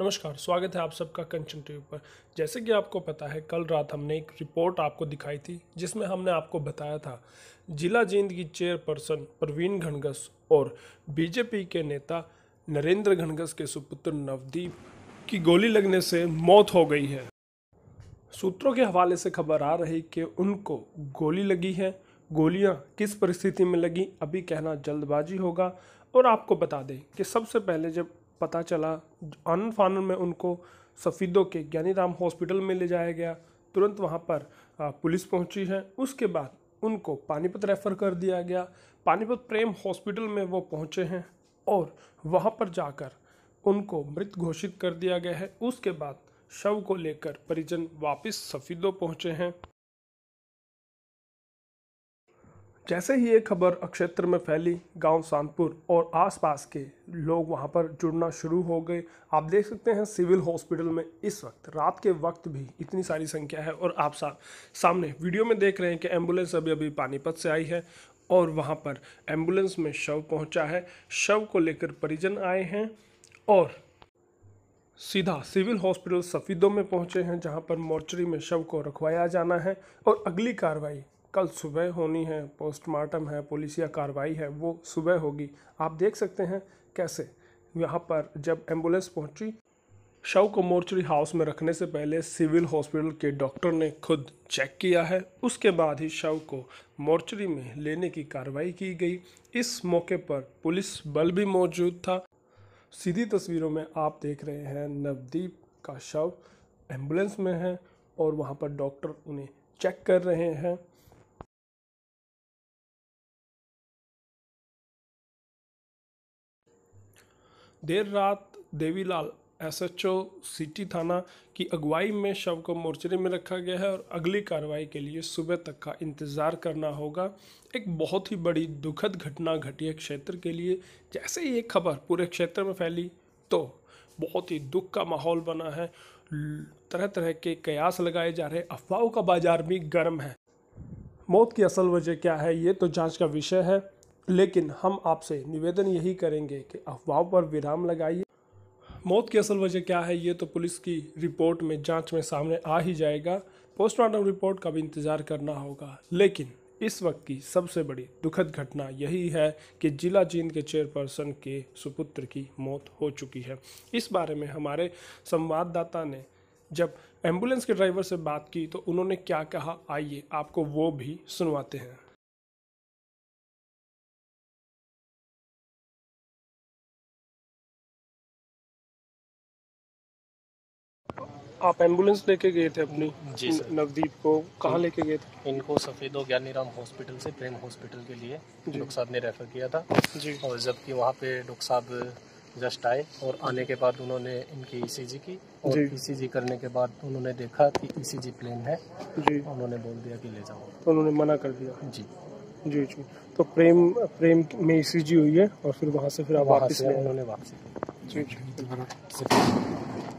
नमस्कार स्वागत है आप सबका कंचन टीवी पर जैसे कि आपको पता है कल रात हमने एक रिपोर्ट आपको दिखाई थी जिसमें हमने आपको बताया था जिला जींद की चेयरपर्सन प्रवीण घनगस और बीजेपी के नेता नरेंद्र घनघस के सुपुत्र नवदीप की गोली लगने से मौत हो गई है सूत्रों के हवाले से खबर आ रही कि उनको गोली लगी है गोलियां किस परिस्थिति में लगी अभी कहना जल्दबाजी होगा और आपको बता दें कि सबसे पहले जब पता चला आनंद फानन में उनको सफ़ीदों के ज्ञानीराम हॉस्पिटल में ले जाया गया तुरंत वहाँ पर पुलिस पहुँची है उसके बाद उनको पानीपत रेफ़र कर दिया गया पानीपत प्रेम हॉस्पिटल में वो पहुँचे हैं और वहाँ पर जाकर उनको मृत घोषित कर दिया गया है उसके बाद शव को लेकर परिजन वापस सफ़ीदों पहुँचे हैं जैसे ही ये खबर क्षेत्र में फैली गांव सांतपुर और आसपास के लोग वहां पर जुड़ना शुरू हो गए आप देख सकते हैं सिविल हॉस्पिटल में इस वक्त रात के वक्त भी इतनी सारी संख्या है और आप सा, सामने वीडियो में देख रहे हैं कि एम्बुलेंस अभी अभी पानीपत से आई है और वहां पर एम्बुलेंस में शव पहुँचा है शव को लेकर परिजन आए हैं और सीधा सिविल हॉस्पिटल सफीदों में पहुंचे हैं जहां पर मोर्चरी में शव को रखवाया जाना है और अगली कार्रवाई कल सुबह होनी है पोस्टमार्टम है पुलिस या कार्रवाई है वो सुबह होगी आप देख सकते हैं कैसे यहाँ पर जब एम्बुलेंस पहुँची शव को मोर्चरी हाउस में रखने से पहले सिविल हॉस्पिटल के डॉक्टर ने खुद चेक किया है उसके बाद ही शव को मोर्चरी में लेने की कार्रवाई की गई इस मौके पर पुलिस बल भी मौजूद था सीधी तस्वीरों में आप देख रहे हैं नवदीप का शव एम्बुलेंस में है और वहाँ पर डॉक्टर उन्हें चेक कर रहे हैं देर रात देवीलाल एसएचओ सिटी थाना की अगुवाई में शव को मोर्चरी में रखा गया है और अगली कार्रवाई के लिए सुबह तक का इंतज़ार करना होगा एक बहुत ही बड़ी दुखद घटना घटी है क्षेत्र के लिए जैसे ही ये खबर पूरे क्षेत्र में फैली तो बहुत ही दुख का माहौल बना है तरह तरह के कयास लगाए जा रहे अफवाहों का बाजार भी गर्म है मौत की असल वजह क्या है ये तो जांच का विषय है लेकिन हम आपसे निवेदन यही करेंगे कि अफवाह पर विराम लगाइए मौत की असल वजह क्या है ये तो पुलिस की रिपोर्ट में जांच में सामने आ ही जाएगा पोस्टमार्टम रिपोर्ट का भी इंतज़ार करना होगा लेकिन इस वक्त की सबसे बड़ी दुखद घटना यही है कि जिला जींद के चेयरपर्सन के सुपुत्र की मौत हो चुकी है इस बारे में हमारे संवाददाता ने जब एम्बुलेंस के ड्राइवर से बात की तो उन्होंने क्या कहा आइए आपको वो भी सुनवाते हैं आप एम्बुलेंस लेके गए थे अपनी जी सर नवदीप को कहाँ लेके गए थे इनको सफ़ेद और ज्ञानीराम हॉस्पिटल से प्रेम हॉस्पिटल के लिए डॉक्टर साहब ने रेफ़र किया था जी और जबकि वहाँ पे डॉक्टर साहब जस्ट आए और आने के बाद उन्होंने इनकी ई e सी जी की ई सी जी करने के बाद उन्होंने देखा कि ई सी जी प्लेन है जी उन्होंने बोल दिया कि ले जाओ तो उन्होंने मना कर दिया जी जी जी तो प्रेम प्रेम में ई सी जी हुई है और फिर वहाँ से फिर आप वापस उन्होंने वापसी जी जी